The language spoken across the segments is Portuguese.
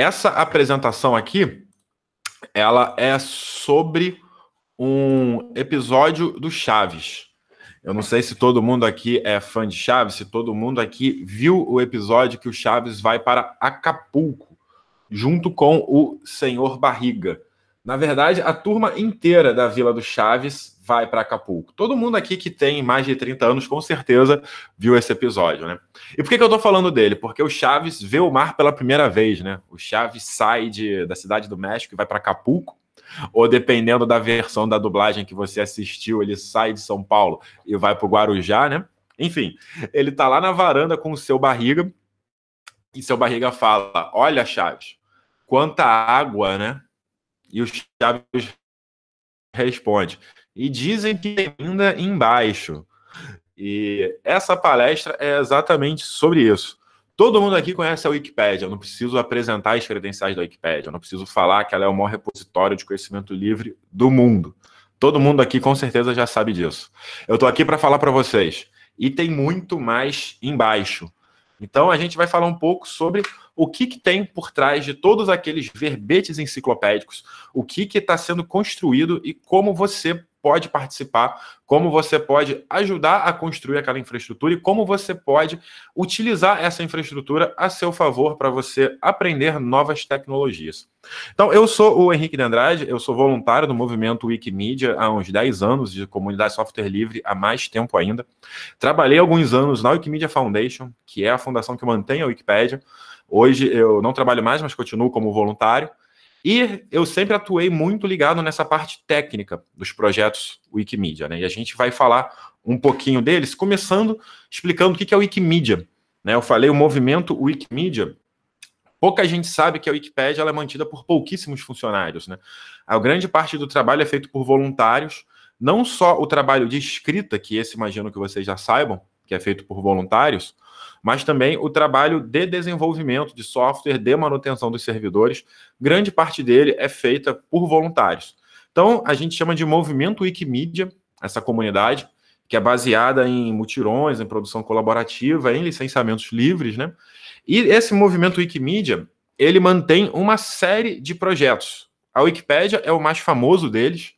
Essa apresentação aqui, ela é sobre um episódio do Chaves. Eu não sei se todo mundo aqui é fã de Chaves, se todo mundo aqui viu o episódio que o Chaves vai para Acapulco, junto com o Senhor Barriga. Na verdade, a turma inteira da Vila do Chaves vai para Acapulco. Todo mundo aqui que tem mais de 30 anos, com certeza, viu esse episódio, né? E por que, que eu estou falando dele? Porque o Chaves vê o mar pela primeira vez, né? O Chaves sai de, da Cidade do México e vai para Acapulco, ou dependendo da versão da dublagem que você assistiu, ele sai de São Paulo e vai para o Guarujá, né? Enfim, ele tá lá na varanda com o seu barriga e seu barriga fala: Olha, Chaves, quanta água, né? E o Chaves responde: e dizem que ainda embaixo. E essa palestra é exatamente sobre isso. Todo mundo aqui conhece a Wikipédia, eu não preciso apresentar as credenciais da Wikipédia, eu não preciso falar que ela é o maior repositório de conhecimento livre do mundo. Todo mundo aqui com certeza já sabe disso. Eu estou aqui para falar para vocês. E tem muito mais embaixo. Então a gente vai falar um pouco sobre o que, que tem por trás de todos aqueles verbetes enciclopédicos, o que está sendo construído e como você pode participar, como você pode ajudar a construir aquela infraestrutura e como você pode utilizar essa infraestrutura a seu favor para você aprender novas tecnologias. Então, eu sou o Henrique de Andrade, eu sou voluntário do movimento Wikimedia há uns 10 anos, de comunidade software livre há mais tempo ainda. Trabalhei alguns anos na Wikimedia Foundation, que é a fundação que mantém a Wikipédia. Hoje eu não trabalho mais, mas continuo como voluntário. E eu sempre atuei muito ligado nessa parte técnica dos projetos Wikimedia, né? E a gente vai falar um pouquinho deles, começando explicando o que é o Wikimedia. Né? Eu falei o movimento Wikimedia. Pouca gente sabe que a Wikipédia é mantida por pouquíssimos funcionários. Né? A grande parte do trabalho é feito por voluntários, não só o trabalho de escrita, que esse imagino que vocês já saibam, que é feito por voluntários, mas também o trabalho de desenvolvimento de software, de manutenção dos servidores. Grande parte dele é feita por voluntários. Então, a gente chama de movimento Wikimedia, essa comunidade, que é baseada em mutirões, em produção colaborativa, em licenciamentos livres, né? E esse movimento Wikimedia, ele mantém uma série de projetos. A Wikipédia é o mais famoso deles,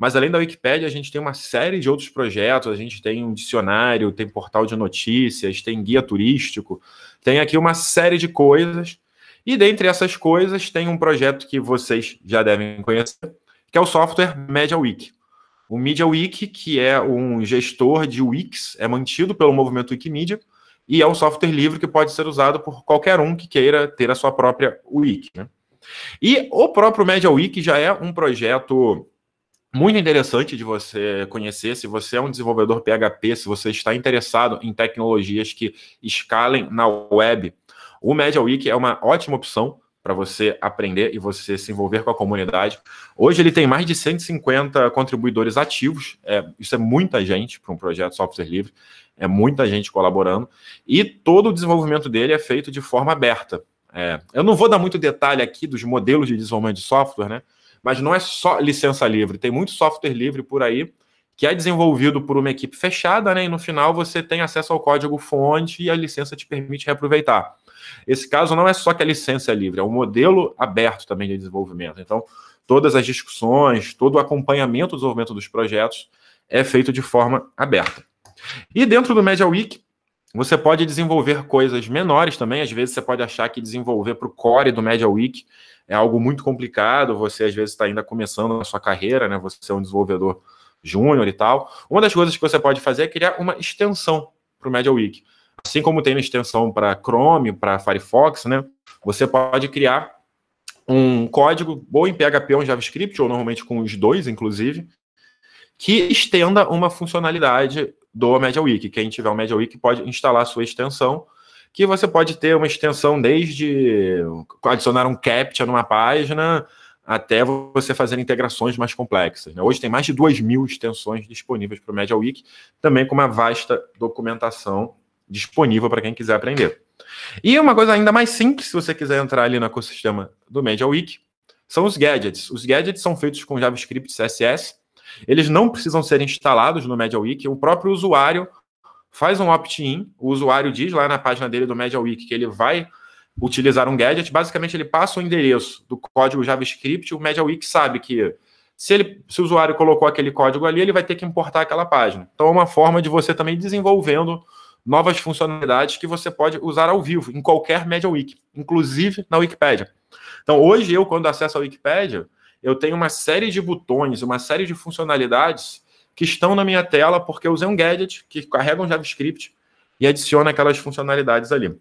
mas além da Wikipédia, a gente tem uma série de outros projetos, a gente tem um dicionário, tem portal de notícias, tem guia turístico, tem aqui uma série de coisas. E dentre essas coisas, tem um projeto que vocês já devem conhecer, que é o software MediaWiki. O MediaWiki, que é um gestor de wikis, é mantido pelo movimento Wikimedia, e é um software livre que pode ser usado por qualquer um que queira ter a sua própria wiki. Né? E o próprio MediaWiki já é um projeto muito interessante de você conhecer. Se você é um desenvolvedor PHP, se você está interessado em tecnologias que escalem na web, o Media Week é uma ótima opção para você aprender e você se envolver com a comunidade. Hoje ele tem mais de 150 contribuidores ativos, é, isso é muita gente para um projeto software livre, é muita gente colaborando, e todo o desenvolvimento dele é feito de forma aberta. É, eu não vou dar muito detalhe aqui dos modelos de desenvolvimento de software, né? mas não é só licença livre, tem muito software livre por aí que é desenvolvido por uma equipe fechada, né? E no final você tem acesso ao código fonte e a licença te permite reaproveitar. Esse caso não é só que a licença é livre, é um modelo aberto também de desenvolvimento. Então, todas as discussões, todo o acompanhamento do desenvolvimento dos projetos é feito de forma aberta. E dentro do Media Week, você pode desenvolver coisas menores também. Às vezes você pode achar que desenvolver para o core do Media Week é algo muito complicado. Você às vezes está ainda começando a sua carreira, né? Você é um desenvolvedor júnior e tal. Uma das coisas que você pode fazer é criar uma extensão para o MediaWiki, Week. Assim como tem uma extensão para Chrome, para Firefox, né? Você pode criar um código ou em PHP ou em JavaScript, ou normalmente com os dois, inclusive, que estenda uma funcionalidade do MediaWiki. Quem tiver o MediaWiki pode instalar a sua extensão que você pode ter uma extensão desde adicionar um captcha numa página até você fazer integrações mais complexas. Né? Hoje tem mais de 2 mil extensões disponíveis para o MediaWiki, também com uma vasta documentação disponível para quem quiser aprender. E uma coisa ainda mais simples, se você quiser entrar ali no ecossistema do MediaWiki, são os gadgets. Os gadgets são feitos com JavaScript CSS, eles não precisam ser instalados no MediaWiki, o próprio usuário faz um opt-in, o usuário diz lá na página dele do MediaWiki que ele vai utilizar um gadget, basicamente ele passa o endereço do código JavaScript, o MediaWiki sabe que se, ele, se o usuário colocou aquele código ali, ele vai ter que importar aquela página. Então é uma forma de você também desenvolvendo novas funcionalidades que você pode usar ao vivo, em qualquer MediaWiki, inclusive na Wikipedia. Então hoje eu, quando acesso a Wikipedia, eu tenho uma série de botões, uma série de funcionalidades que estão na minha tela porque eu usei um gadget que carrega um JavaScript e adiciona aquelas funcionalidades ali.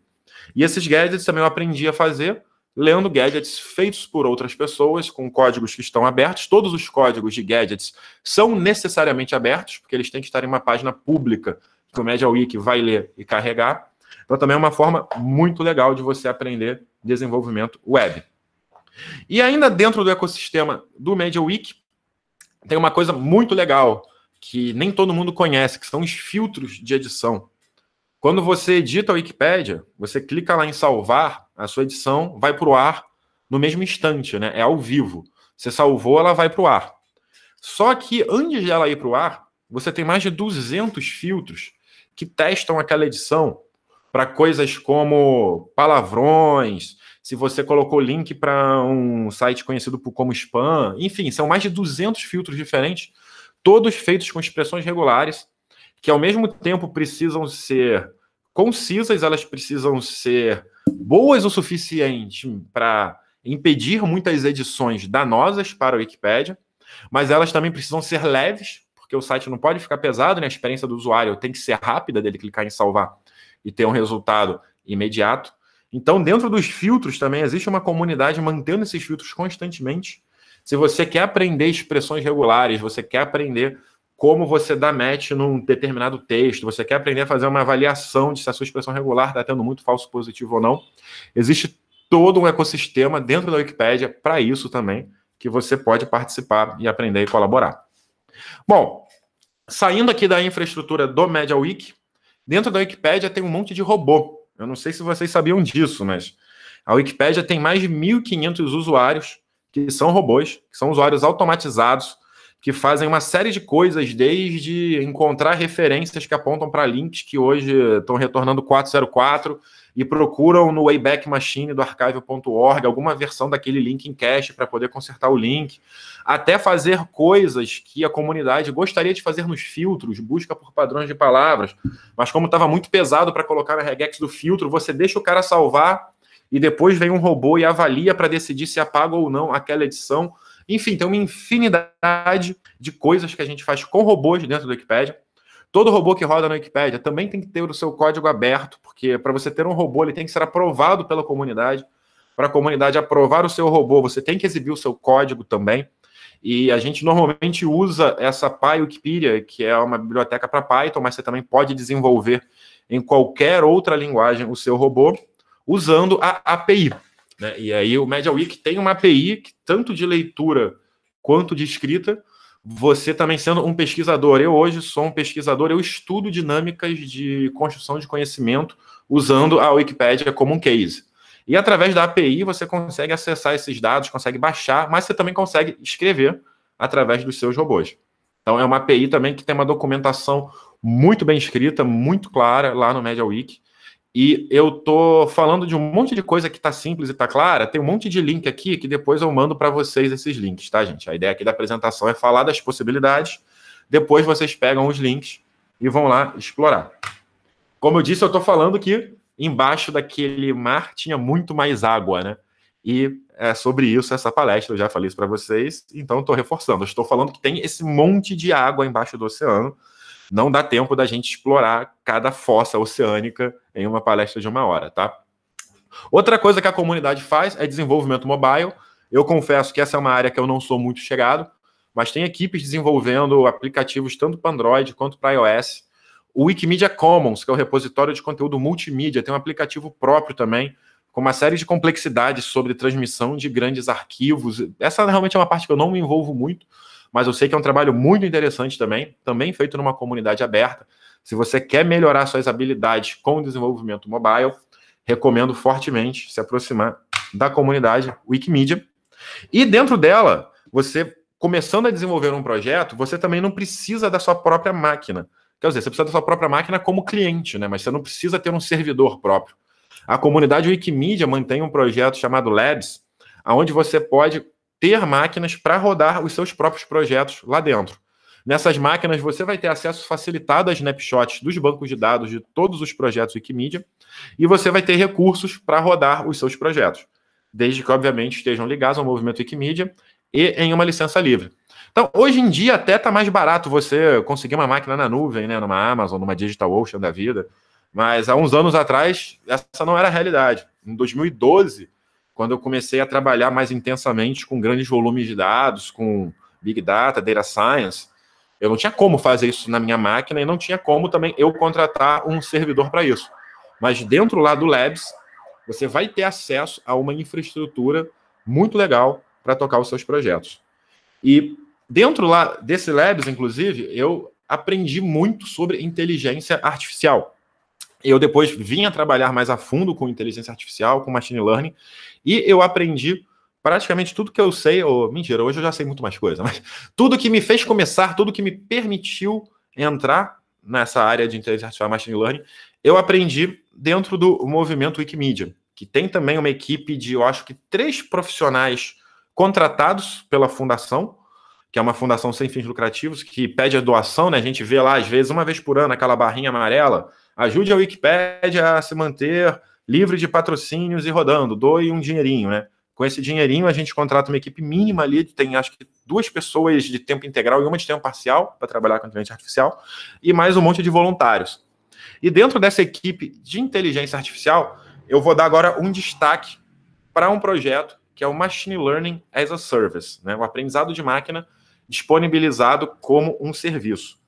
E esses gadgets também eu aprendi a fazer lendo gadgets feitos por outras pessoas, com códigos que estão abertos. Todos os códigos de gadgets são necessariamente abertos, porque eles têm que estar em uma página pública que o MediaWiki vai ler e carregar. Então, também é uma forma muito legal de você aprender desenvolvimento web. E ainda dentro do ecossistema do MediaWiki, tem uma coisa muito legal que nem todo mundo conhece, que são os filtros de edição. Quando você edita a Wikipédia, você clica lá em salvar, a sua edição vai para o ar no mesmo instante, né? É ao vivo. Você salvou, ela vai para o ar. Só que antes dela ir para o ar, você tem mais de 200 filtros que testam aquela edição para coisas como palavrões, se você colocou link para um site conhecido como spam, enfim, são mais de 200 filtros diferentes todos feitos com expressões regulares, que ao mesmo tempo precisam ser concisas, elas precisam ser boas o suficiente para impedir muitas edições danosas para a Wikipédia, mas elas também precisam ser leves, porque o site não pode ficar pesado, né? a experiência do usuário tem que ser rápida dele clicar em salvar e ter um resultado imediato. Então, dentro dos filtros também existe uma comunidade mantendo esses filtros constantemente se você quer aprender expressões regulares, você quer aprender como você dá match num determinado texto, você quer aprender a fazer uma avaliação de se a sua expressão regular está tendo muito falso positivo ou não, existe todo um ecossistema dentro da Wikipédia para isso também, que você pode participar e aprender e colaborar. Bom, saindo aqui da infraestrutura do MediaWiki, dentro da Wikipédia tem um monte de robô. Eu não sei se vocês sabiam disso, mas a Wikipédia tem mais de 1.500 usuários que são robôs, que são usuários automatizados, que fazem uma série de coisas, desde encontrar referências que apontam para links que hoje estão retornando 404 e procuram no Wayback Machine do archive.org alguma versão daquele link em cache para poder consertar o link, até fazer coisas que a comunidade gostaria de fazer nos filtros, busca por padrões de palavras, mas como estava muito pesado para colocar na regex do filtro, você deixa o cara salvar e depois vem um robô e avalia para decidir se apaga ou não aquela edição. Enfim, tem uma infinidade de coisas que a gente faz com robôs dentro do Wikipedia. Todo robô que roda na Wikipedia também tem que ter o seu código aberto, porque para você ter um robô, ele tem que ser aprovado pela comunidade. Para a comunidade aprovar o seu robô, você tem que exibir o seu código também. E a gente normalmente usa essa PyWikipedia, que é uma biblioteca para Python, mas você também pode desenvolver em qualquer outra linguagem o seu robô usando a API. Né? E aí o MediaWiki tem uma API que, tanto de leitura quanto de escrita. Você também sendo um pesquisador, eu hoje sou um pesquisador, eu estudo dinâmicas de construção de conhecimento usando a Wikipédia como um case. E através da API você consegue acessar esses dados, consegue baixar, mas você também consegue escrever através dos seus robôs. Então é uma API também que tem uma documentação muito bem escrita, muito clara lá no MediaWiki. E eu tô falando de um monte de coisa que tá simples e tá clara. Tem um monte de link aqui que depois eu mando para vocês esses links, tá, gente? A ideia aqui da apresentação é falar das possibilidades. Depois vocês pegam os links e vão lá explorar. Como eu disse, eu tô falando que embaixo daquele mar tinha muito mais água, né? E é sobre isso essa palestra, eu já falei isso para vocês, então estou reforçando. Eu estou falando que tem esse monte de água embaixo do oceano não dá tempo da gente explorar cada fossa oceânica em uma palestra de uma hora, tá? Outra coisa que a comunidade faz é desenvolvimento mobile. Eu confesso que essa é uma área que eu não sou muito chegado, mas tem equipes desenvolvendo aplicativos tanto para Android quanto para iOS. O Wikimedia Commons, que é o repositório de conteúdo multimídia, tem um aplicativo próprio também, com uma série de complexidades sobre transmissão de grandes arquivos. Essa realmente é uma parte que eu não me envolvo muito, mas eu sei que é um trabalho muito interessante também, também feito numa comunidade aberta. Se você quer melhorar suas habilidades com o desenvolvimento mobile, recomendo fortemente se aproximar da comunidade Wikimedia. E dentro dela, você começando a desenvolver um projeto, você também não precisa da sua própria máquina. Quer dizer, você precisa da sua própria máquina como cliente, né? Mas você não precisa ter um servidor próprio. A comunidade Wikimedia mantém um projeto chamado Labs, onde você pode ter máquinas para rodar os seus próprios projetos lá dentro. Nessas máquinas, você vai ter acesso facilitado a snapshots dos bancos de dados de todos os projetos Wikimedia e você vai ter recursos para rodar os seus projetos, desde que, obviamente, estejam ligados ao movimento Wikimedia e em uma licença livre. Então, hoje em dia, até está mais barato você conseguir uma máquina na nuvem, né, numa Amazon, numa DigitalOcean da vida, mas há uns anos atrás, essa não era a realidade. Em 2012, quando eu comecei a trabalhar mais intensamente com grandes volumes de dados, com Big Data, Data Science, eu não tinha como fazer isso na minha máquina e não tinha como também eu contratar um servidor para isso. Mas dentro lá do Labs, você vai ter acesso a uma infraestrutura muito legal para tocar os seus projetos. E dentro lá desse Labs, inclusive, eu aprendi muito sobre inteligência artificial. Eu depois vim a trabalhar mais a fundo com inteligência artificial, com machine learning, e eu aprendi praticamente tudo que eu sei, ou mentira, hoje eu já sei muito mais coisa, mas tudo que me fez começar, tudo que me permitiu entrar nessa área de inteligência artificial machine learning, eu aprendi dentro do movimento Wikimedia, que tem também uma equipe de, eu acho que três profissionais contratados pela fundação, que é uma fundação sem fins lucrativos, que pede a doação, né? A gente vê lá, às vezes, uma vez por ano, aquela barrinha amarela, ajude a Wikipédia a se manter livre de patrocínios e rodando, doe um dinheirinho, né? Com esse dinheirinho, a gente contrata uma equipe mínima ali, tem acho que duas pessoas de tempo integral e uma de tempo parcial para trabalhar com inteligência artificial, e mais um monte de voluntários. E dentro dessa equipe de inteligência artificial, eu vou dar agora um destaque para um projeto que é o Machine Learning as a Service, né? o aprendizado de máquina disponibilizado como um serviço.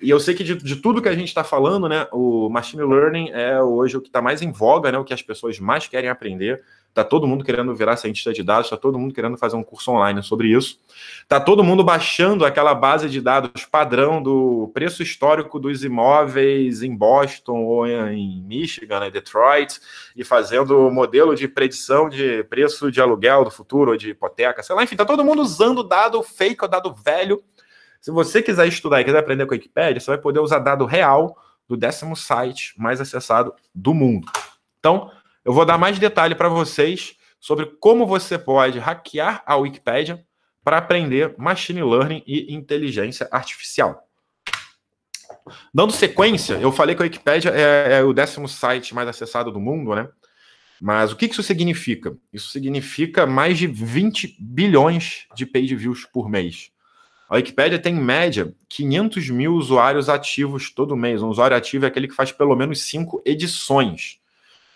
E eu sei que de, de tudo que a gente está falando, né, o machine learning é hoje o que está mais em voga, né, o que as pessoas mais querem aprender. Está todo mundo querendo virar cientista de dados, está todo mundo querendo fazer um curso online sobre isso. Está todo mundo baixando aquela base de dados padrão do preço histórico dos imóveis em Boston ou em Michigan, né, Detroit, e fazendo modelo de predição de preço de aluguel do futuro, ou de hipoteca, sei lá. Enfim, está todo mundo usando dado fake ou dado velho se você quiser estudar e quiser aprender com a Wikipédia, você vai poder usar dado real do décimo site mais acessado do mundo. Então, eu vou dar mais detalhe para vocês sobre como você pode hackear a Wikipédia para aprender machine learning e inteligência artificial. Dando sequência, eu falei que a Wikipédia é, é o décimo site mais acessado do mundo, né? Mas o que isso significa? Isso significa mais de 20 bilhões de page views por mês. A Wikipédia tem, em média, 500 mil usuários ativos todo mês. Um usuário ativo é aquele que faz pelo menos cinco edições.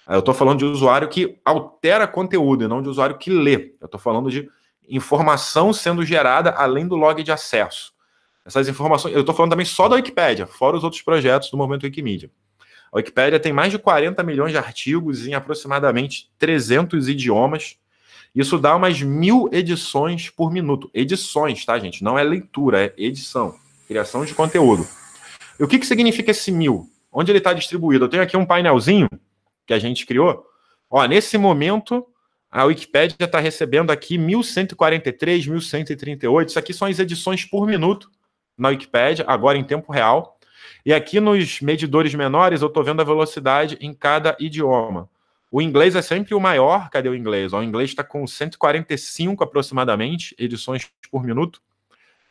É, eu estou falando de usuário que altera conteúdo e não de usuário que lê. Eu estou falando de informação sendo gerada além do log de acesso. Essas informações, eu estou falando também só da Wikipédia, fora os outros projetos do Movimento Wikimedia. A Wikipédia tem mais de 40 milhões de artigos em aproximadamente 300 idiomas isso dá umas mil edições por minuto. Edições, tá, gente? Não é leitura, é edição. Criação de conteúdo. E o que, que significa esse mil? Onde ele está distribuído? Eu tenho aqui um painelzinho que a gente criou. Ó, nesse momento, a Wikipedia está recebendo aqui 1143, 1138. Isso aqui são as edições por minuto na Wikipedia, agora em tempo real. E aqui nos medidores menores, eu estou vendo a velocidade em cada idioma. O inglês é sempre o maior. Cadê o inglês? O inglês está com 145 aproximadamente edições por minuto.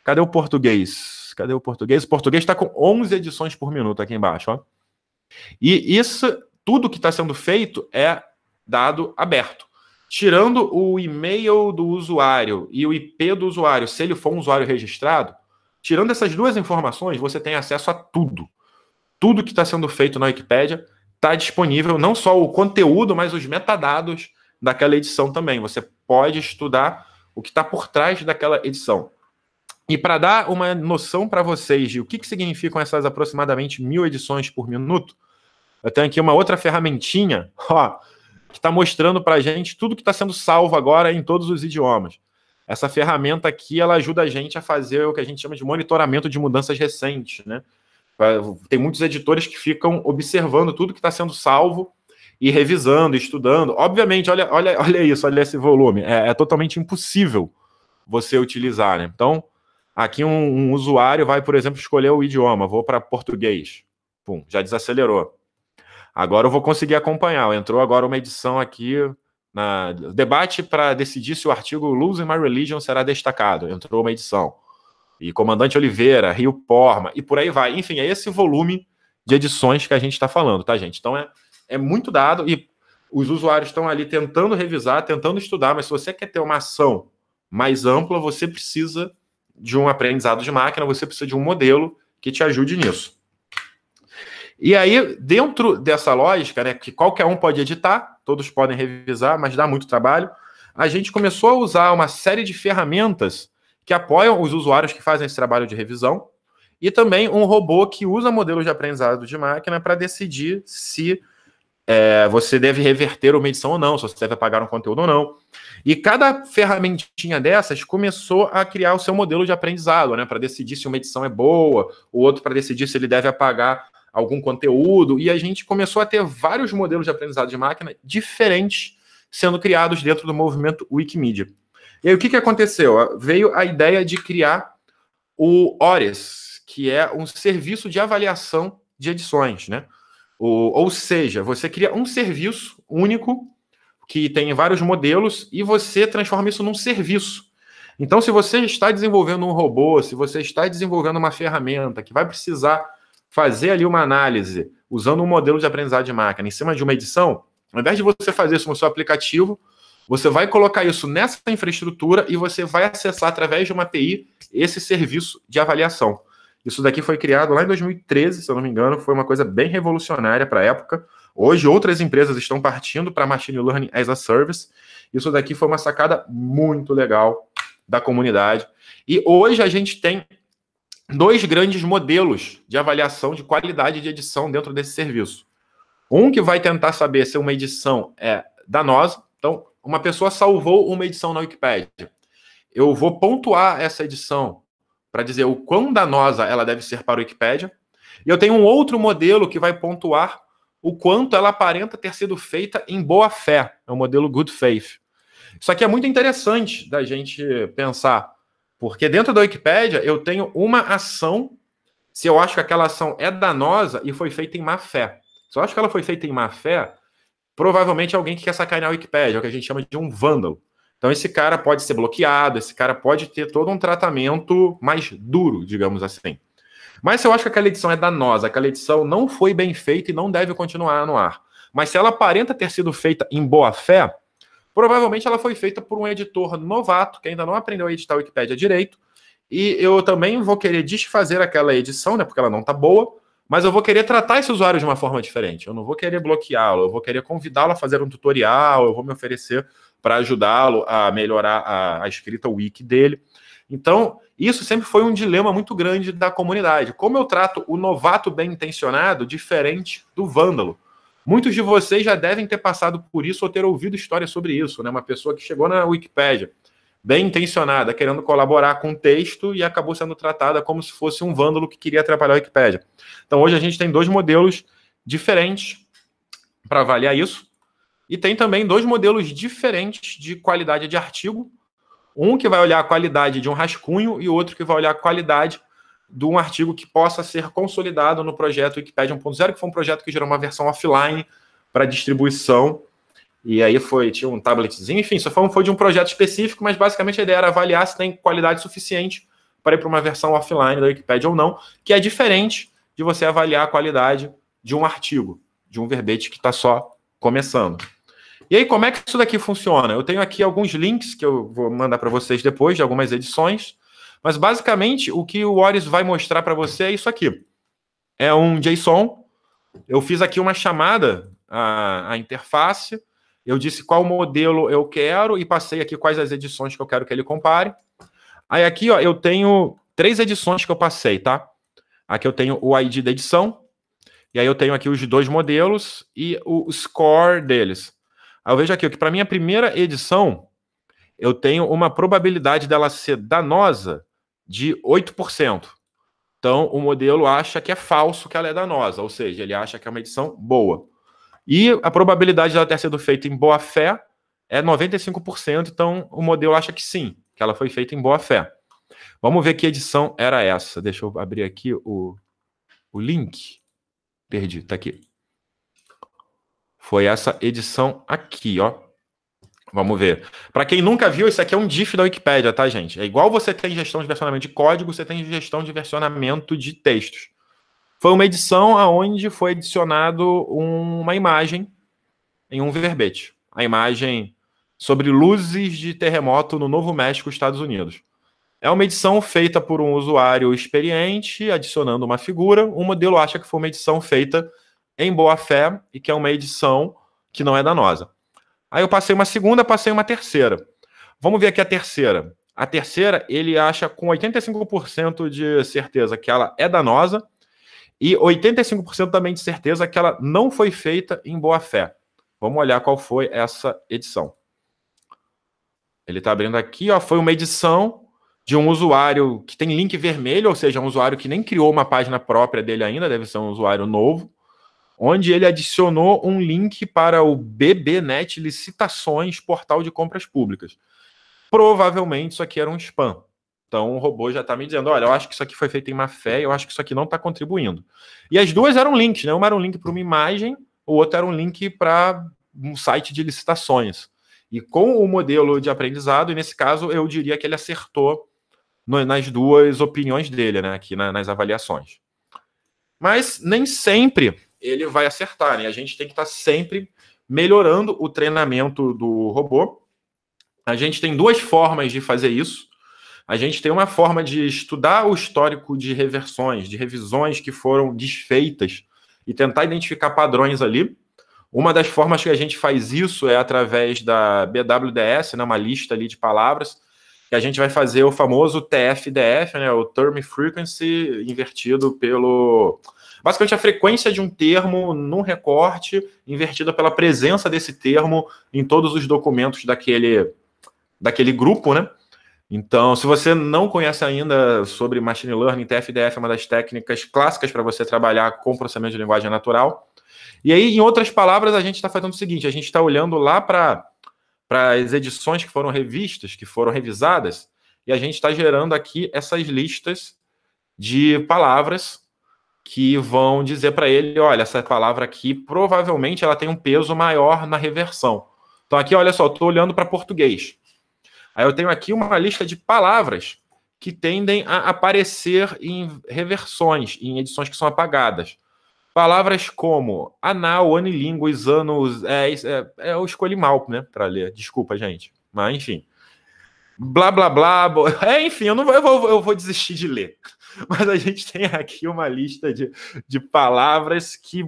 Cadê o português? Cadê o português? O português está com 11 edições por minuto aqui embaixo. Ó. E isso, tudo que está sendo feito é dado aberto. Tirando o e-mail do usuário e o IP do usuário, se ele for um usuário registrado, tirando essas duas informações, você tem acesso a tudo. Tudo que está sendo feito na Wikipédia está disponível não só o conteúdo, mas os metadados daquela edição também. Você pode estudar o que está por trás daquela edição. E para dar uma noção para vocês de o que, que significam essas aproximadamente mil edições por minuto, eu tenho aqui uma outra ferramentinha ó, que está mostrando para a gente tudo que está sendo salvo agora em todos os idiomas. Essa ferramenta aqui ela ajuda a gente a fazer o que a gente chama de monitoramento de mudanças recentes. Né? Tem muitos editores que ficam observando tudo que está sendo salvo e revisando, estudando. Obviamente, olha, olha, olha isso, olha esse volume. É, é totalmente impossível você utilizar. Né? Então, aqui um, um, usuário vai, por exemplo, escolher o idioma. Vou para português. Pum, já desacelerou. Agora eu vou conseguir acompanhar. Entrou agora uma edição aqui na debate para decidir se o artigo Losing My Religion será destacado. Entrou uma edição e Comandante Oliveira, Rio Porma, e por aí vai. Enfim, é esse volume de edições que a gente está falando, tá, gente? Então é, é muito dado e os usuários estão ali tentando revisar, tentando estudar, mas se você quer ter uma ação mais ampla, você precisa de um aprendizado de máquina, você precisa de um modelo que te ajude nisso. E aí, dentro dessa lógica, né, que qualquer um pode editar, todos podem revisar, mas dá muito trabalho, a gente começou a usar uma série de ferramentas que apoiam os usuários que fazem esse trabalho de revisão, e também um robô que usa modelos de aprendizado de máquina para decidir se é, você deve reverter uma edição ou não, se você deve apagar um conteúdo ou não. E cada ferramentinha dessas começou a criar o seu modelo de aprendizado, né? Para decidir se uma edição é boa, o outro para decidir se ele deve apagar algum conteúdo. E a gente começou a ter vários modelos de aprendizado de máquina diferentes sendo criados dentro do movimento Wikimedia. E aí o que, que aconteceu? Veio a ideia de criar o ORES, que é um serviço de avaliação de edições, né? Ou, ou seja, você cria um serviço único que tem vários modelos e você transforma isso num serviço. Então, se você está desenvolvendo um robô, se você está desenvolvendo uma ferramenta que vai precisar fazer ali uma análise usando um modelo de aprendizado de máquina em cima de uma edição, ao invés de você fazer isso no seu aplicativo, você vai colocar isso nessa infraestrutura e você vai acessar através de uma API esse serviço de avaliação. Isso daqui foi criado lá em 2013, se eu não me engano, foi uma coisa bem revolucionária para a época. Hoje outras empresas estão partindo para machine learning as a service. Isso daqui foi uma sacada muito legal da comunidade. E hoje a gente tem dois grandes modelos de avaliação de qualidade de edição dentro desse serviço. Um que vai tentar saber se uma edição é danosa, então uma pessoa salvou uma edição na Wikipédia. Eu vou pontuar essa edição para dizer o quão danosa ela deve ser para a Wikipédia. E eu tenho um outro modelo que vai pontuar o quanto ela aparenta ter sido feita em boa fé. É o modelo Good Faith. Isso aqui é muito interessante da gente pensar, porque dentro da Wikipédia eu tenho uma ação, se eu acho que aquela ação é danosa e foi feita em má fé. Se eu acho que ela foi feita em má fé, provavelmente alguém que quer sacanear a Wikipedia, é o que a gente chama de um vândalo. Então esse cara pode ser bloqueado, esse cara pode ter todo um tratamento mais duro, digamos assim. Mas eu acho que aquela edição é danosa, aquela edição não foi bem feita e não deve continuar no ar. Mas se ela aparenta ter sido feita em boa fé, provavelmente ela foi feita por um editor novato que ainda não aprendeu a editar a Wikipédia direito. E eu também vou querer desfazer aquela edição, né, porque ela não está boa, mas eu vou querer tratar esse usuário de uma forma diferente. Eu não vou querer bloqueá-lo, eu vou querer convidá-lo a fazer um tutorial, eu vou me oferecer para ajudá-lo a melhorar a, a, escrita wiki dele. Então, isso sempre foi um dilema muito grande da comunidade. Como eu trato o novato bem intencionado diferente do vândalo? Muitos de vocês já devem ter passado por isso ou ter ouvido histórias sobre isso, né? Uma pessoa que chegou na Wikipédia bem intencionada, querendo colaborar com o texto e acabou sendo tratada como se fosse um vândalo que queria atrapalhar a Wikipédia. Então hoje a gente tem dois modelos diferentes para avaliar isso e tem também dois modelos diferentes de qualidade de artigo, um que vai olhar a qualidade de um rascunho e outro que vai olhar a qualidade de um artigo que possa ser consolidado no projeto Wikipedia 1.0, que foi um projeto que gerou uma versão offline para distribuição e aí foi, tinha um tabletzinho, enfim, só foi, foi de um projeto específico, mas basicamente a ideia era avaliar se tem qualidade suficiente para ir para uma versão offline da Wikipedia ou não, que é diferente de você avaliar a qualidade de um artigo, de um verbete que está só começando. E aí, como é que isso daqui funciona? Eu tenho aqui alguns links que eu vou mandar para vocês depois, de algumas edições, mas basicamente o que o Oris vai mostrar para você é isso aqui. É um JSON, eu fiz aqui uma chamada à, à interface, eu disse qual modelo eu quero e passei aqui quais as edições que eu quero que ele compare. Aí aqui, ó, eu tenho três edições que eu passei, tá? Aqui eu tenho o ID da edição, e aí eu tenho aqui os dois modelos e o score deles. Aí eu vejo aqui que para minha primeira edição, eu tenho uma probabilidade dela ser danosa de 8%. Então, o modelo acha que é falso que ela é danosa, ou seja, ele acha que é uma edição boa. E a probabilidade dela ter sido feita em boa fé é 95%, então o modelo acha que sim, que ela foi feita em boa fé. Vamos ver que edição era essa. Deixa eu abrir aqui o, o link. Perdi, tá aqui. Foi essa edição aqui, ó. Vamos ver. Para quem nunca viu, isso aqui é um diff da Wikipédia, tá, gente? É igual você tem gestão de versionamento de código, você tem gestão de versionamento de textos. Foi uma edição aonde foi adicionado um, uma imagem em um verbete. A imagem sobre luzes de terremoto no Novo México, Estados Unidos. É uma edição feita por um usuário experiente, adicionando uma figura. O modelo acha que foi uma edição feita em boa fé e que é uma edição que não é danosa. Aí eu passei uma segunda, passei uma terceira. Vamos ver aqui a terceira. A terceira, ele acha com 85% de certeza que ela é danosa e 85% também de certeza que ela não foi feita em boa fé. Vamos olhar qual foi essa edição. Ele está abrindo aqui, ó, foi uma edição de um usuário que tem link vermelho, ou seja, um usuário que nem criou uma página própria dele ainda, deve ser um usuário novo, onde ele adicionou um link para o BBNet Licitações, portal de compras públicas. Provavelmente isso aqui era um spam. Então o robô já está me dizendo: olha, eu acho que isso aqui foi feito em má fé, eu acho que isso aqui não está contribuindo. E as duas eram links, né? Uma era um link para uma imagem, o outro era um link para um site de licitações. E com o modelo de aprendizado, e nesse caso eu diria que ele acertou no, nas duas opiniões dele, né? Aqui na, nas avaliações. Mas nem sempre ele vai acertar, né? A gente tem que estar tá sempre melhorando o treinamento do robô. A gente tem duas formas de fazer isso a gente tem uma forma de estudar o histórico de reversões, de revisões que foram desfeitas e tentar identificar padrões ali. Uma das formas que a gente faz isso é através da BWDS, né, uma lista ali de palavras, que a gente vai fazer o famoso TFDF, né, o Term Frequency, invertido pelo. Basicamente, a frequência de um termo num recorte, invertida pela presença desse termo em todos os documentos daquele, daquele grupo, né? Então, se você não conhece ainda sobre Machine Learning, TFDF é uma das técnicas clássicas para você trabalhar com processamento de linguagem natural. E aí, em outras palavras, a gente está fazendo o seguinte: a gente está olhando lá para as edições que foram revistas, que foram revisadas, e a gente está gerando aqui essas listas de palavras que vão dizer para ele, olha, essa palavra aqui provavelmente ela tem um peso maior na reversão. Então aqui, olha só, estou olhando para português. Aí eu tenho aqui uma lista de palavras que tendem a aparecer em reversões, em edições que são apagadas. Palavras como anal, anilíngua, anos, é, é, é, eu escolhi mal, né, para ler. Desculpa, gente. Mas enfim. Blá blá blá. blá. É, enfim, eu não vou eu, vou, eu vou desistir de ler. Mas a gente tem aqui uma lista de, de palavras que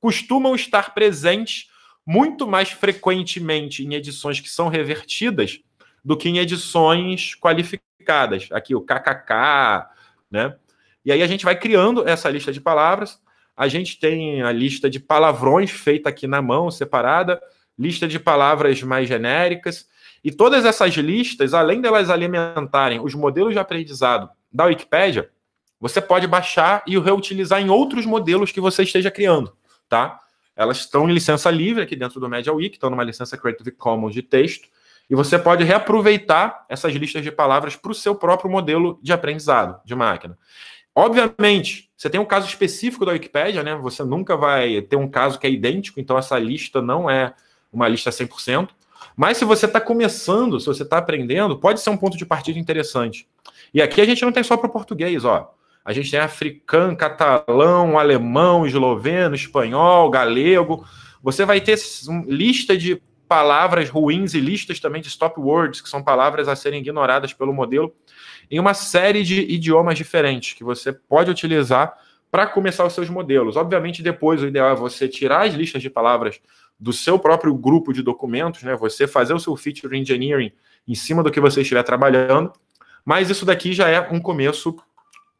costumam estar presentes muito mais frequentemente em edições que são revertidas do que em edições qualificadas. Aqui o KKK, né? E aí a gente vai criando essa lista de palavras. A gente tem a lista de palavrões feita aqui na mão, separada, lista de palavras mais genéricas. E todas essas listas, além delas alimentarem os modelos de aprendizado da Wikipédia, você pode baixar e reutilizar em outros modelos que você esteja criando, tá? Elas estão em licença livre aqui dentro do MediaWiki, estão numa licença Creative Commons de texto. E você pode reaproveitar essas listas de palavras para o seu próprio modelo de aprendizado de máquina. Obviamente, você tem um caso específico da Wikipédia, né? Você nunca vai ter um caso que é idêntico, então essa lista não é uma lista 100%. Mas se você está começando, se você está aprendendo, pode ser um ponto de partida interessante. E aqui a gente não tem só para o português, ó. A gente tem africano, catalão, alemão, esloveno, espanhol, galego. Você vai ter lista de palavras ruins e listas também de stop words, que são palavras a serem ignoradas pelo modelo, em uma série de idiomas diferentes que você pode utilizar para começar os seus modelos. Obviamente, depois o ideal é você tirar as listas de palavras do seu próprio grupo de documentos, né? Você fazer o seu feature engineering em cima do que você estiver trabalhando, mas isso daqui já é um começo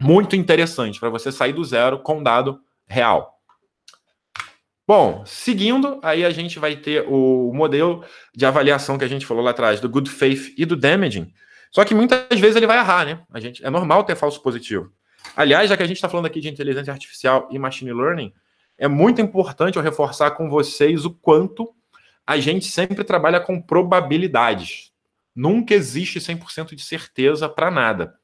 muito interessante para você sair do zero com dado real. Bom, seguindo, aí a gente vai ter o modelo de avaliação que a gente falou lá atrás, do good faith e do damaging. Só que muitas vezes ele vai errar, né? A gente, é normal ter falso positivo. Aliás, já que a gente está falando aqui de inteligência artificial e machine learning, é muito importante eu reforçar com vocês o quanto a gente sempre trabalha com probabilidades. Nunca existe 100% de certeza para nada.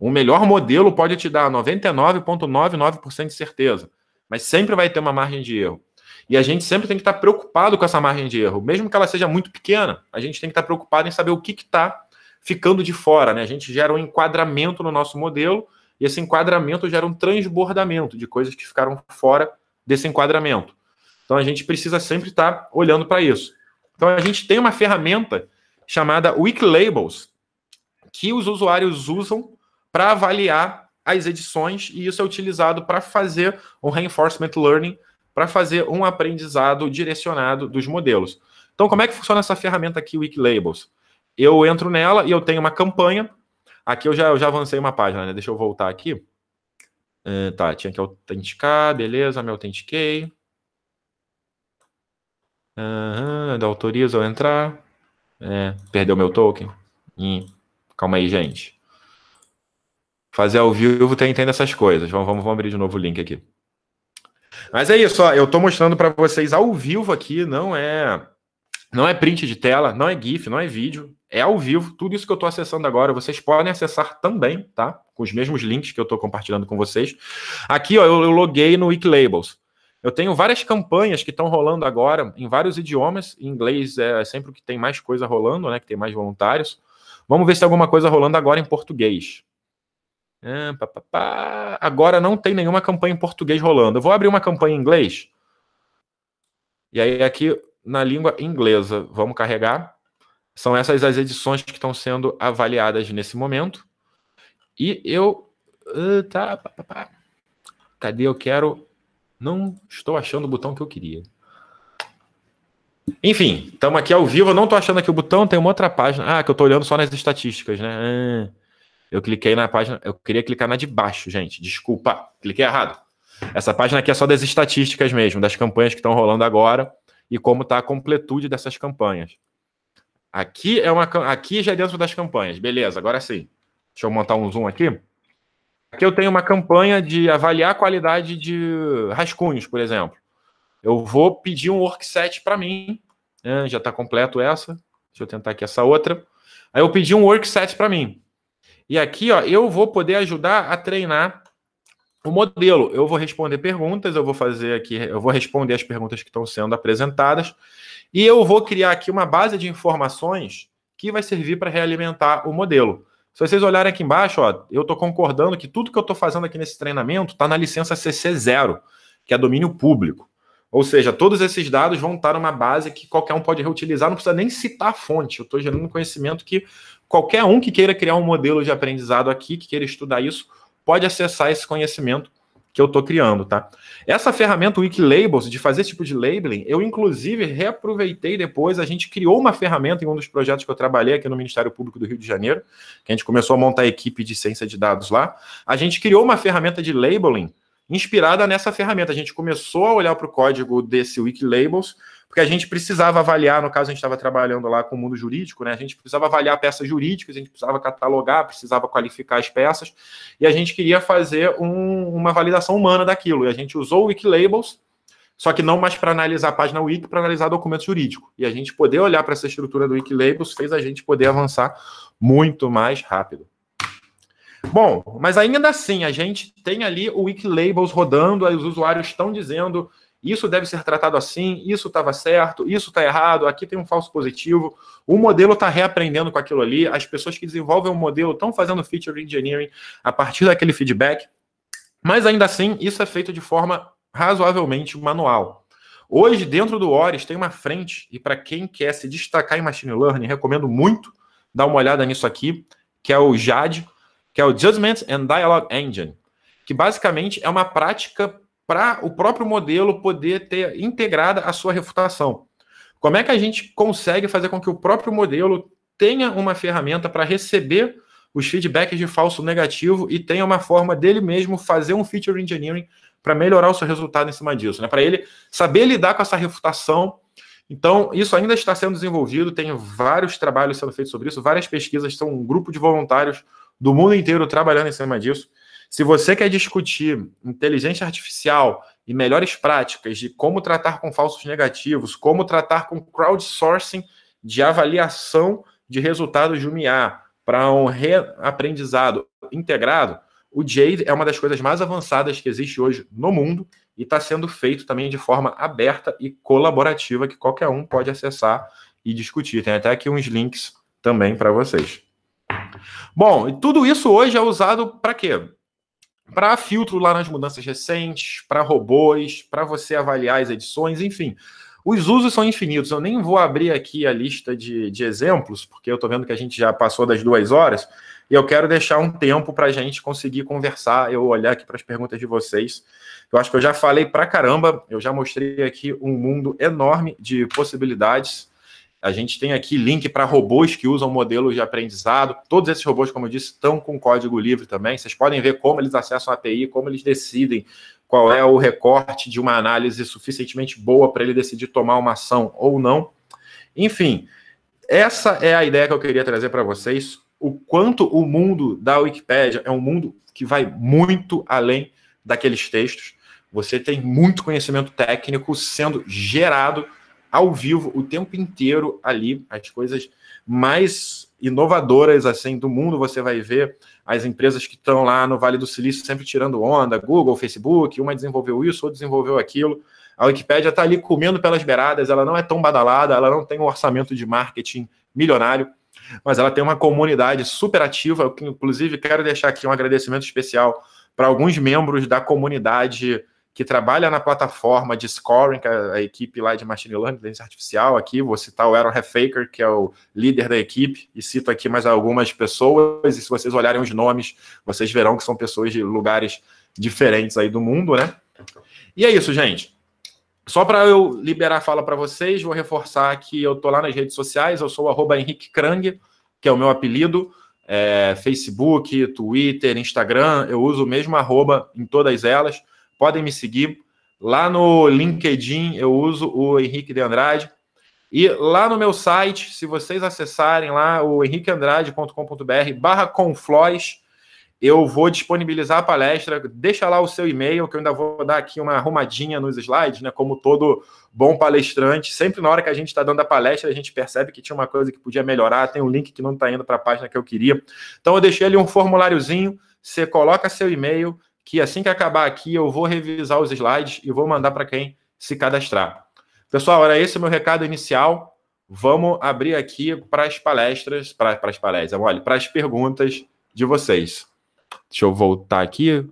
O melhor modelo pode te dar 99,99% ,99 de certeza, mas sempre vai ter uma margem de erro. E a gente sempre tem que estar preocupado com essa margem de erro, mesmo que ela seja muito pequena, a gente tem que estar preocupado em saber o que está ficando de fora. Né? A gente gera um enquadramento no nosso modelo, e esse enquadramento gera um transbordamento de coisas que ficaram fora desse enquadramento. Então a gente precisa sempre estar olhando para isso. Então a gente tem uma ferramenta chamada Week Labels, que os usuários usam para avaliar as edições, e isso é utilizado para fazer um reinforcement learning para fazer um aprendizado direcionado dos modelos. Então, como é que funciona essa ferramenta aqui, Wikilabels? Eu entro nela e eu tenho uma campanha. Aqui eu já, eu já avancei uma página, né? Deixa eu voltar aqui. Uh, tá, tinha que autenticar, beleza, me autentiquei. Uhum, autoriza eu entrar. É, perdeu meu token. Hum, calma aí, gente. Fazer ao vivo tem, tem essas coisas. Vamos, vamos, vamos abrir de novo o link aqui. Mas é isso, ó, eu estou mostrando para vocês ao vivo aqui, não é não é print de tela, não é GIF, não é vídeo, é ao vivo. Tudo isso que eu estou acessando agora, vocês podem acessar também, tá? Com os mesmos links que eu estou compartilhando com vocês. Aqui, ó, eu, eu loguei no Wikilabels. Eu tenho várias campanhas que estão rolando agora em vários idiomas. Em inglês é sempre o que tem mais coisa rolando, né? Que tem mais voluntários. Vamos ver se tem alguma coisa rolando agora em português. Agora não tem nenhuma campanha em português rolando. Eu vou abrir uma campanha em inglês. E aí, aqui na língua inglesa, vamos carregar. São essas as edições que estão sendo avaliadas nesse momento. E eu. tá, Cadê? Eu quero. Não estou achando o botão que eu queria. Enfim, estamos aqui ao vivo. Eu não estou achando aqui o botão. Tem uma outra página. Ah, que eu estou olhando só nas estatísticas, né? Ah. Eu cliquei na página, eu queria clicar na de baixo, gente. Desculpa, cliquei errado. Essa página aqui é só das estatísticas mesmo, das campanhas que estão rolando agora e como está a completude dessas campanhas. Aqui é uma aqui já é dentro das campanhas, beleza? Agora sim. Deixa eu montar um zoom aqui. Aqui eu tenho uma campanha de avaliar a qualidade de rascunhos, por exemplo. Eu vou pedir um workset para mim. Ah, já está completo essa. Deixa eu tentar aqui essa outra. Aí eu pedi um workset para mim. E aqui, ó, eu vou poder ajudar a treinar o modelo. Eu vou responder perguntas, eu vou fazer aqui, eu vou responder as perguntas que estão sendo apresentadas e eu vou criar aqui uma base de informações que vai servir para realimentar o modelo. Se vocês olharem aqui embaixo, ó, eu estou concordando que tudo que eu estou fazendo aqui nesse treinamento está na licença CC0, que é domínio público. Ou seja, todos esses dados vão estar numa base que qualquer um pode reutilizar, não precisa nem citar a fonte. Eu estou gerando um conhecimento que qualquer um que queira criar um modelo de aprendizado aqui, que queira estudar isso, pode acessar esse conhecimento que eu estou criando, tá? Essa ferramenta Wikilabels, de fazer esse tipo de labeling, eu inclusive reaproveitei depois, a gente criou uma ferramenta em um dos projetos que eu trabalhei aqui no Ministério Público do Rio de Janeiro, que a gente começou a montar a equipe de ciência de dados lá, a gente criou uma ferramenta de labeling inspirada nessa ferramenta. A gente começou a olhar para o código desse Wikilabels, porque a gente precisava avaliar, no caso a gente estava trabalhando lá com o mundo jurídico, né? A gente precisava avaliar peças jurídicas, a gente precisava catalogar, precisava qualificar as peças, e a gente queria fazer um, uma validação humana daquilo. E a gente usou o Wikilabels, só que não mais para analisar a página Wiki, para analisar documento jurídico. E a gente poder olhar para essa estrutura do Wikilabels fez a gente poder avançar muito mais rápido. Bom, mas ainda assim, a gente tem ali o Wikilabels rodando, aí os usuários estão dizendo isso deve ser tratado assim, isso estava certo, isso está errado, aqui tem um falso positivo. O modelo está reaprendendo com aquilo ali, as pessoas que desenvolvem o modelo estão fazendo feature engineering a partir daquele feedback, mas ainda assim, isso é feito de forma razoavelmente manual. Hoje, dentro do ORES, tem uma frente, e para quem quer se destacar em Machine Learning, recomendo muito dar uma olhada nisso aqui, que é o JAD, que é o Judgment and Dialogue Engine, que basicamente é uma prática para o próprio modelo poder ter integrada a sua refutação. Como é que a gente consegue fazer com que o próprio modelo tenha uma ferramenta para receber os feedbacks de falso negativo e tenha uma forma dele mesmo fazer um feature engineering para melhorar o seu resultado em cima disso, né? Para ele saber lidar com essa refutação. Então, isso ainda está sendo desenvolvido, tem vários trabalhos sendo feitos sobre isso, várias pesquisas, são um grupo de voluntários do mundo inteiro trabalhando em cima disso. Se você quer discutir inteligência artificial e melhores práticas de como tratar com falsos negativos, como tratar com crowdsourcing de avaliação de resultados de um IA para um reaprendizado integrado, o Jade é uma das coisas mais avançadas que existe hoje no mundo e está sendo feito também de forma aberta e colaborativa, que qualquer um pode acessar e discutir. Tem até aqui uns links também para vocês. Bom, e tudo isso hoje é usado para quê? para filtro lá nas mudanças recentes, para robôs, para você avaliar as edições, enfim. Os usos são infinitos. Eu nem vou abrir aqui a lista de, de exemplos, porque eu estou vendo que a gente já passou das duas horas, e eu quero deixar um tempo para a gente conseguir conversar, eu olhar aqui para as perguntas de vocês. Eu acho que eu já falei para caramba, eu já mostrei aqui um mundo enorme de possibilidades. A gente tem aqui link para robôs que usam modelos de aprendizado. Todos esses robôs, como eu disse, estão com código livre também. Vocês podem ver como eles acessam a API, como eles decidem qual é o recorte de uma análise suficientemente boa para ele decidir tomar uma ação ou não. Enfim, essa é a ideia que eu queria trazer para vocês. O quanto o mundo da Wikipédia é um mundo que vai muito além daqueles textos. Você tem muito conhecimento técnico sendo gerado ao vivo o tempo inteiro ali, as coisas mais inovadoras assim do mundo, você vai ver as empresas que estão lá no Vale do Silício sempre tirando onda, Google, Facebook, uma desenvolveu isso, outra desenvolveu aquilo. A Wikipédia está ali comendo pelas beiradas, ela não é tão badalada, ela não tem um orçamento de marketing milionário, mas ela tem uma comunidade super ativa, eu, inclusive quero deixar aqui um agradecimento especial para alguns membros da comunidade que trabalha na plataforma de scoring, a, é a, equipe lá de Machine Learning, inteligência artificial, aqui vou citar o Aaron Hefaker, que é o líder da equipe, e cito aqui mais algumas pessoas, e se vocês olharem os nomes, vocês verão que são pessoas de lugares diferentes aí do mundo, né? E é isso, gente. Só para eu liberar a fala para vocês, vou reforçar que eu tô lá nas redes sociais, eu sou o Henrique Krang, que é o meu apelido, é, Facebook, Twitter, Instagram, eu uso o mesmo arroba em todas elas podem me seguir. Lá no LinkedIn eu uso o Henrique de Andrade. E lá no meu site, se vocês acessarem lá o henriqueandrade.com.br barra conflois, eu vou disponibilizar a palestra, deixa lá o seu e-mail, que eu ainda vou dar aqui uma arrumadinha nos slides, né? Como todo bom palestrante, sempre na hora que a gente está dando a palestra, a gente percebe que tinha uma coisa que podia melhorar, tem um link que não está indo para a página que eu queria. Então eu deixei ali um formuláriozinho, você coloca seu e-mail, que assim que acabar aqui eu vou revisar os slides e vou mandar para quem se cadastrar. Pessoal, era esse o meu recado inicial. Vamos abrir aqui para as palestras, para, para as palestras, olha, para as perguntas de vocês. Deixa eu voltar aqui.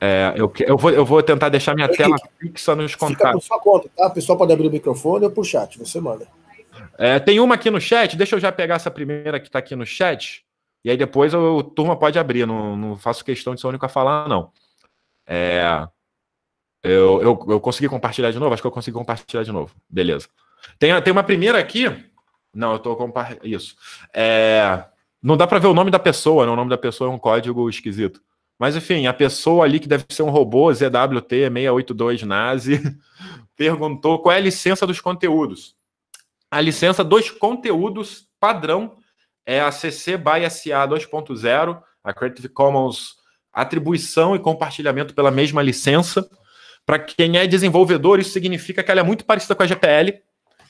É, eu, eu, vou, eu vou tentar deixar minha Henrique, tela fixa nos contatos. Fica por sua conta, tá? O pessoal pode abrir o microfone ou por chat, você manda. É, tem uma aqui no chat, deixa eu já pegar essa primeira que está aqui no chat. E aí depois o turma pode abrir, não, não faço questão de ser o único a falar, não. É, eu, eu, eu consegui compartilhar de novo? Acho que eu consegui compartilhar de novo. Beleza. Tem, tem uma primeira aqui. Não, eu estou compartilhando. Isso. É, não dá para ver o nome da pessoa, né? O nome da pessoa é um código esquisito. Mas enfim, a pessoa ali que deve ser um robô, ZWT682Nazi, perguntou qual é a licença dos conteúdos. A licença dos conteúdos padrão é a CC BY SA 2.0, a Creative Commons atribuição e compartilhamento pela mesma licença. Para quem é desenvolvedor, isso significa que ela é muito parecida com a GPL,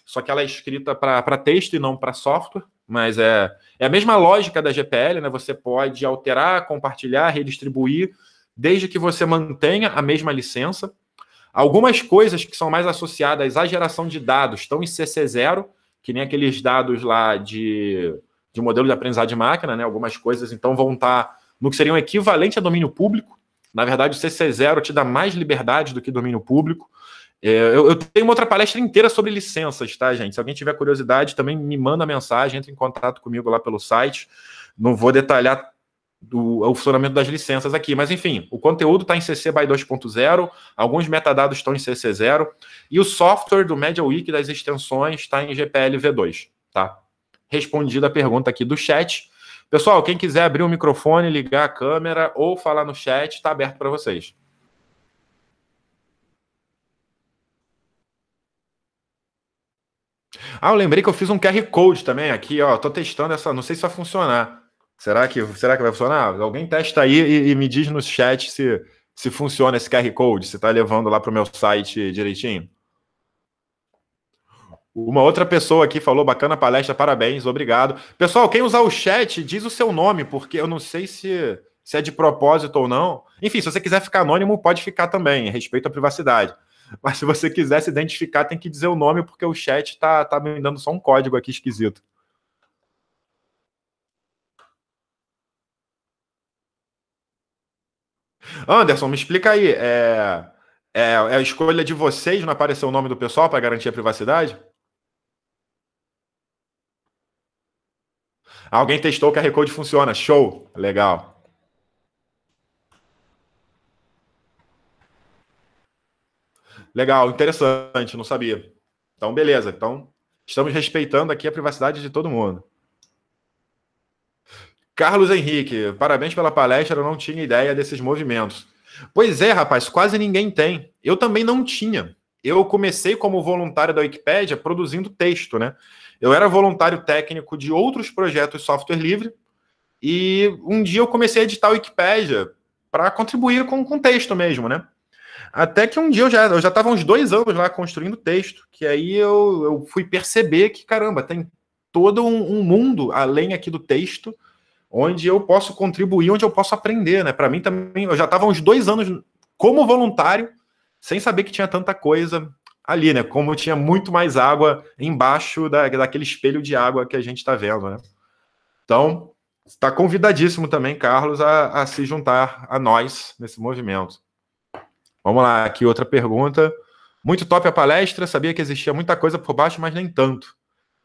só que ela é escrita para texto e não para software. Mas é, é a mesma lógica da GPL, né? Você pode alterar, compartilhar, redistribuir, desde que você mantenha a mesma licença. Algumas coisas que são mais associadas à geração de dados estão em CC0, que nem aqueles dados lá de de modelo de aprendizado de máquina, né? Algumas coisas então vão estar tá no que seria um equivalente a domínio público. Na verdade, o CC0 te dá mais liberdade do que domínio público. É, eu, eu, tenho uma outra palestra inteira sobre licenças, tá, gente? Se alguém tiver curiosidade, também me manda mensagem, entre em contato comigo lá pelo site. Não vou detalhar do, o funcionamento das licenças aqui, mas enfim, o conteúdo está em CC BY 2.0, alguns metadados estão em CC0, e o software do MediaWiki das extensões está em GPL V2, tá? respondida a pergunta aqui do chat. Pessoal, quem quiser abrir o microfone, ligar a câmera ou falar no chat, está aberto para vocês. Ah, eu lembrei que eu fiz um QR Code também aqui, ó. Tô testando essa, não sei se vai funcionar. Será que, será que vai funcionar? Alguém testa aí e, e me diz no chat se, se funciona esse QR Code, se está levando lá para o meu site direitinho. Uma outra pessoa aqui falou, bacana palestra, parabéns, obrigado. Pessoal, quem usar o chat, diz o seu nome, porque eu não sei se, se é de propósito ou não. Enfim, se você quiser ficar anônimo, pode ficar também, respeito à privacidade. Mas se você quiser se identificar, tem que dizer o nome, porque o chat está tá me dando só um código aqui esquisito. Anderson, me explica aí. É, é, é a escolha de vocês não aparecer o nome do pessoal para garantir a privacidade? Alguém testou que a Recode funciona. Show! Legal. Legal, interessante, não sabia. Então, beleza. Então, estamos respeitando aqui a privacidade de todo mundo. Carlos Henrique, parabéns pela palestra, eu não tinha ideia desses movimentos. Pois é, rapaz, quase ninguém tem. Eu também não tinha. Eu comecei como voluntário da Wikipédia produzindo texto, né? Eu era voluntário técnico de outros projetos software livre e um dia eu comecei a editar o Wikipédia para contribuir com o texto mesmo, né? Até que um dia eu já eu já estava uns dois anos lá construindo texto, que aí eu, eu fui perceber que, caramba, tem todo um, um mundo além aqui do texto, onde eu posso contribuir, onde eu posso aprender, né? Para mim também, eu já estava uns dois anos como voluntário, sem saber que tinha tanta coisa ali, né? Como tinha muito mais água embaixo da, daquele espelho de água que a gente está vendo, né? Então, está convidadíssimo também, Carlos, a, a, se juntar a nós nesse movimento. Vamos lá, aqui outra pergunta. Muito top a palestra, sabia que existia muita coisa por baixo, mas nem tanto.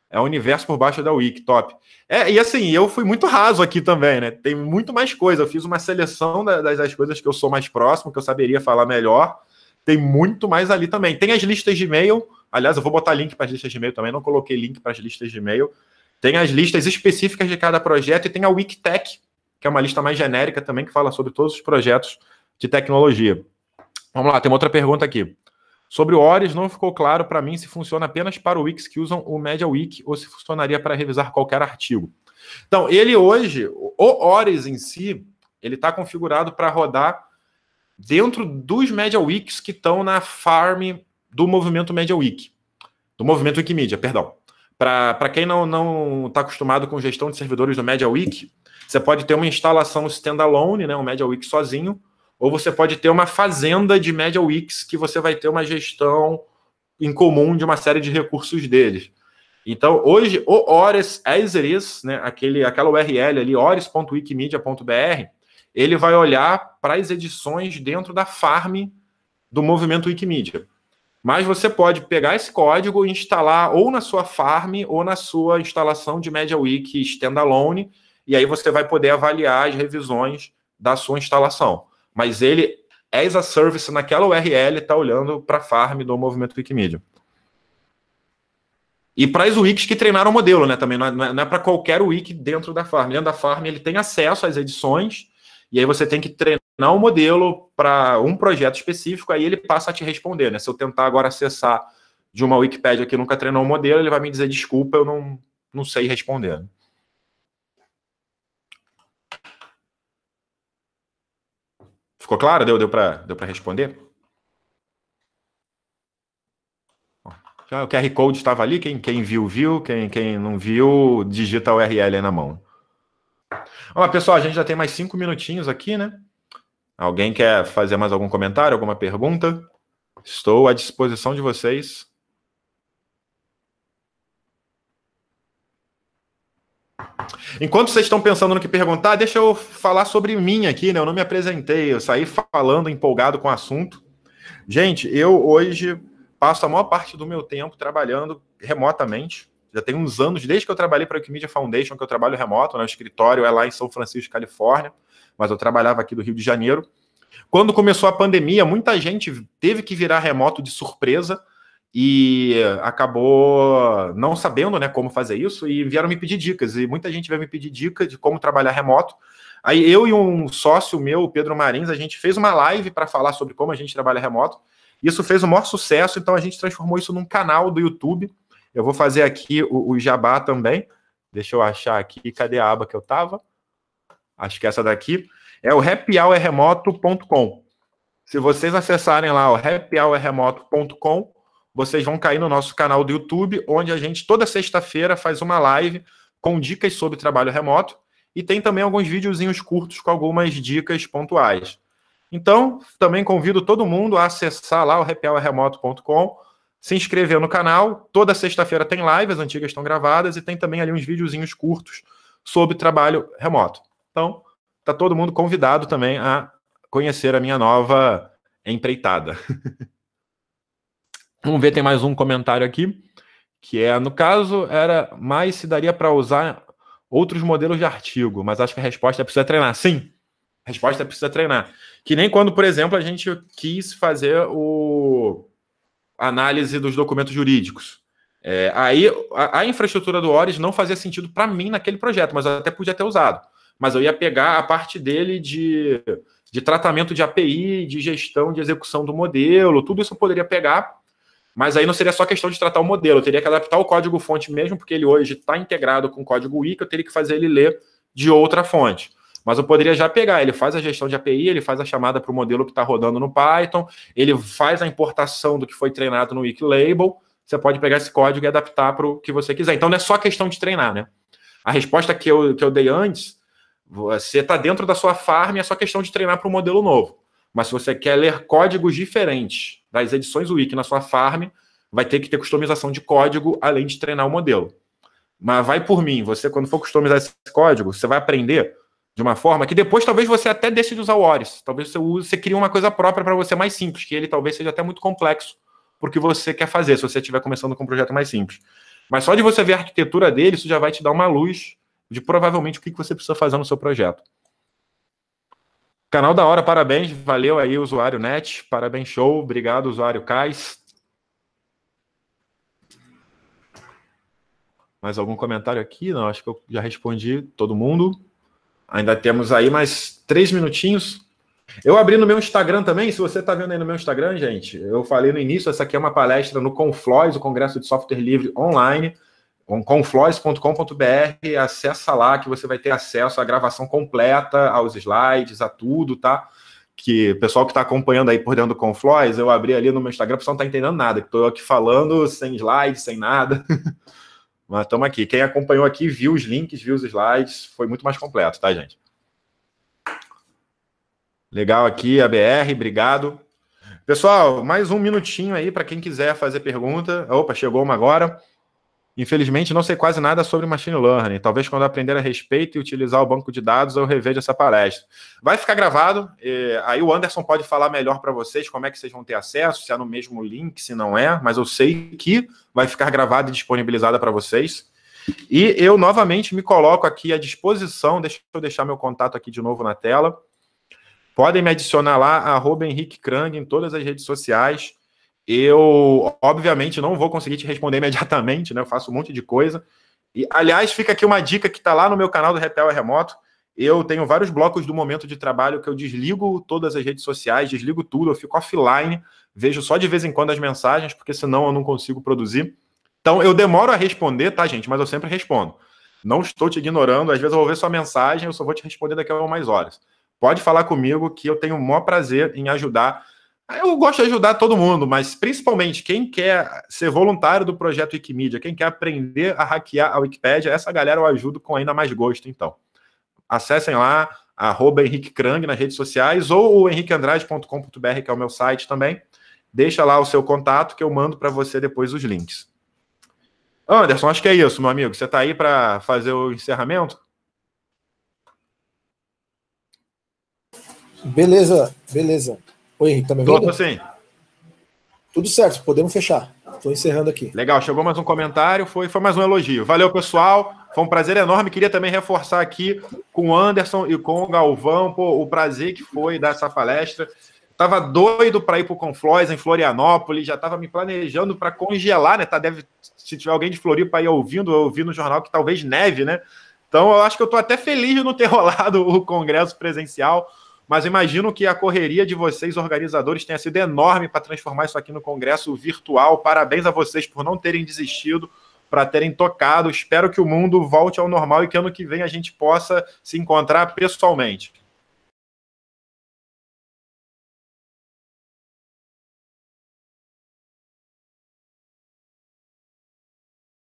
É o universo por baixo da Wiki, top. É, e assim, eu fui muito raso aqui também, né? Tem muito mais coisa. Eu fiz uma seleção das, das coisas que eu sou mais próximo, que eu saberia falar melhor tem muito mais ali também. Tem as listas de e-mail, aliás, eu vou botar link para as listas de e-mail também, não coloquei link para as listas de e-mail. Tem as listas específicas de cada projeto e tem a Wikitech, que é uma lista mais genérica também, que fala sobre todos os projetos de tecnologia. Vamos lá, tem uma outra pergunta aqui. Sobre o Ores, não ficou claro para mim se funciona apenas para Wikis que usam o MediaWiki ou se funcionaria para revisar qualquer artigo. Então, ele hoje, o Ores em si, ele está configurado para rodar dentro dos Media Wikis que estão na farm do movimento Media Wiki, do movimento Wikimedia, perdão. Para quem não está acostumado com gestão de servidores do Media Wiki, você pode ter uma instalação standalone, né, um Media Wiki sozinho, ou você pode ter uma fazenda de Media Wikis que você vai ter uma gestão em comum de uma série de recursos deles. Então, hoje, o Ores as é it is, né, aquele, aquela URL ali, ores.wikimedia.br, ele vai olhar para as edições dentro da farm do movimento Wikimedia. Mas você pode pegar esse código e instalar ou na sua farm ou na sua instalação de MediaWiki standalone, e aí você vai poder avaliar as revisões da sua instalação. Mas ele, as a service naquela URL, está olhando para a farm do movimento Wikimedia. E para as wikis que treinaram o modelo, né? Também não é, é, é para qualquer wiki dentro da farm. Dentro da farm ele tem acesso às edições, e aí você tem que treinar o um modelo para um projeto específico, aí ele passa a te responder, né? Se eu tentar agora acessar de uma Wikipédia que nunca treinou o um modelo, ele vai me dizer desculpa, eu não, não sei responder. Ficou claro? Deu, deu para deu pra responder? O QR Code estava ali, quem, quem viu, viu, quem, quem não viu, digita o URL aí na mão. Olá pessoal, a gente já tem mais cinco minutinhos aqui, né? Alguém quer fazer mais algum comentário, alguma pergunta? Estou à disposição de vocês. Enquanto vocês estão pensando no que perguntar, deixa eu falar sobre mim aqui, né? Eu não me apresentei, eu saí falando empolgado com o assunto. Gente, eu hoje passo a maior parte do meu tempo trabalhando remotamente já tem uns anos, desde que eu trabalhei para a Wikimedia Foundation, que eu trabalho remoto, né? o escritório é lá em São Francisco, Califórnia, mas eu trabalhava aqui do Rio de Janeiro. Quando começou a pandemia, muita gente teve que virar remoto de surpresa e acabou não sabendo né, como fazer isso e vieram me pedir dicas. E muita gente veio me pedir dica de como trabalhar remoto. Aí eu e um sócio meu, Pedro Marins, a gente fez uma live para falar sobre como a gente trabalha remoto. Isso fez o maior sucesso, então a gente transformou isso num canal do YouTube eu vou fazer aqui o, o jabá também. Deixa eu achar aqui, cadê a aba que eu tava? Acho que é essa daqui. É o happyhourremoto.com. Se vocês acessarem lá o happyhourremoto.com, vocês vão cair no nosso canal do YouTube, onde a gente toda sexta-feira faz uma live com dicas sobre trabalho remoto e tem também alguns videozinhos curtos com algumas dicas pontuais. Então, também convido todo mundo a acessar lá o happyhourremoto.com se inscrever no canal. Toda sexta-feira tem live, as antigas estão gravadas, e tem também ali uns videozinhos curtos sobre trabalho remoto. Então, tá todo mundo convidado também a conhecer a minha nova empreitada. Vamos ver, tem mais um comentário aqui, que é, no caso, era mais se daria para usar outros modelos de artigo, mas acho que a resposta é precisa treinar. Sim, a resposta é precisa treinar. Que nem quando, por exemplo, a gente quis fazer o análise dos documentos jurídicos. É, aí a, a, infraestrutura do Oris não fazia sentido para mim naquele projeto, mas eu até podia ter usado. Mas eu ia pegar a parte dele de, de tratamento de API, de gestão de execução do modelo, tudo isso eu poderia pegar, mas aí não seria só questão de tratar o modelo, eu teria que adaptar o código fonte mesmo, porque ele hoje está integrado com o código Wiki, eu teria que fazer ele ler de outra fonte. Mas eu poderia já pegar, ele faz a gestão de API, ele faz a chamada para o modelo que está rodando no Python, ele faz a importação do que foi treinado no Wiki Label. Você pode pegar esse código e adaptar para o que você quiser. Então não é só questão de treinar, né? A resposta que eu, que eu dei antes, você está dentro da sua farm, é só questão de treinar para um modelo novo. Mas se você quer ler códigos diferentes das edições Wiki na sua farm, vai ter que ter customização de código além de treinar o modelo. Mas vai por mim, você quando for customizar esse código, você vai aprender de uma forma que depois talvez você até deixe de usar o Oris. Talvez você, use, você crie uma coisa própria para você mais simples, que ele talvez seja até muito complexo porque você quer fazer, se você estiver começando com um projeto mais simples. Mas só de você ver a arquitetura dele, isso já vai te dar uma luz de provavelmente o que você precisa fazer no seu projeto. Canal da hora, parabéns. Valeu aí, usuário Net. Parabéns, show. Obrigado, usuário Cais. Mais algum comentário aqui? Não, acho que eu já respondi todo mundo. Ainda temos aí mais três minutinhos. Eu abri no meu Instagram também, se você está vendo aí no meu Instagram, gente, eu falei no início, essa aqui é uma palestra no Confloys, o Congresso de Software Livre Online, confloys.com.br, acessa lá que você vai ter acesso à gravação completa, aos slides, a tudo, tá? Que o pessoal que está acompanhando aí por dentro do Confloys, eu abri ali no meu Instagram, o pessoal não está entendendo nada, que estou aqui falando sem slides, sem nada. Mas estamos aqui. Quem acompanhou aqui, viu os links, viu os slides, foi muito mais completo, tá, gente? Legal aqui, ABR, obrigado. Pessoal, mais um minutinho aí para quem quiser fazer pergunta. Opa, chegou uma agora. Infelizmente, não sei quase nada sobre machine learning. Talvez quando aprender a respeito e utilizar o banco de dados, eu reveja essa palestra. Vai ficar gravado. aí o Anderson pode falar melhor para vocês como é que vocês vão ter acesso, se é no mesmo link, se não é. Mas eu sei que vai ficar gravada e disponibilizada para vocês. E eu novamente me coloco aqui à disposição. Deixa eu deixar meu contato aqui de novo na tela. Podem me adicionar lá, arroba Henrique Krang, em todas as redes sociais. Eu, obviamente, não vou conseguir te responder imediatamente, né? Eu faço um monte de coisa. E, aliás, fica aqui uma dica que está lá no meu canal do Repel é Remoto. Eu tenho vários blocos do momento de trabalho que eu desligo todas as redes sociais, desligo tudo, eu fico offline, vejo só de vez em quando as mensagens, porque senão eu não consigo produzir. Então, eu demoro a responder, tá, gente? Mas eu sempre respondo. Não estou te ignorando, às vezes eu vou ver sua mensagem, eu só vou te responder daqui a umas horas. Pode falar comigo que eu tenho o maior prazer em ajudar eu gosto de ajudar todo mundo, mas principalmente quem quer ser voluntário do projeto Wikimedia, quem quer aprender a hackear a Wikipédia, essa galera eu ajudo com ainda mais gosto, então. Acessem lá, arroba Henrique Krang nas redes sociais ou o henriqueandrade.com.br, que é o meu site também. Deixa lá o seu contato que eu mando para você depois os links. Anderson, acho que é isso, meu amigo. Você está aí para fazer o encerramento? Beleza, beleza. Oi, Henrique, tá me ouvindo? Tô, sim. Tudo certo, podemos fechar. Estou encerrando aqui. Legal, chegou mais um comentário, foi, foi mais um elogio. Valeu, pessoal. Foi um prazer enorme. Queria também reforçar aqui com o Anderson e com o Galvão pô, o prazer que foi dar essa palestra. Tava doido para ir para o Conflóis em Florianópolis, já estava me planejando para congelar, né? Tá, deve, se tiver alguém de Floripa aí ouvindo, eu ouvi no jornal que talvez neve, né? Então eu acho que eu estou até feliz de não ter rolado o congresso presencial mas imagino que a correria de vocês, organizadores, tenha sido enorme para transformar isso aqui no congresso virtual. Parabéns a vocês por não terem desistido, para terem tocado. Espero que o mundo volte ao normal e que ano que vem a gente possa se encontrar pessoalmente.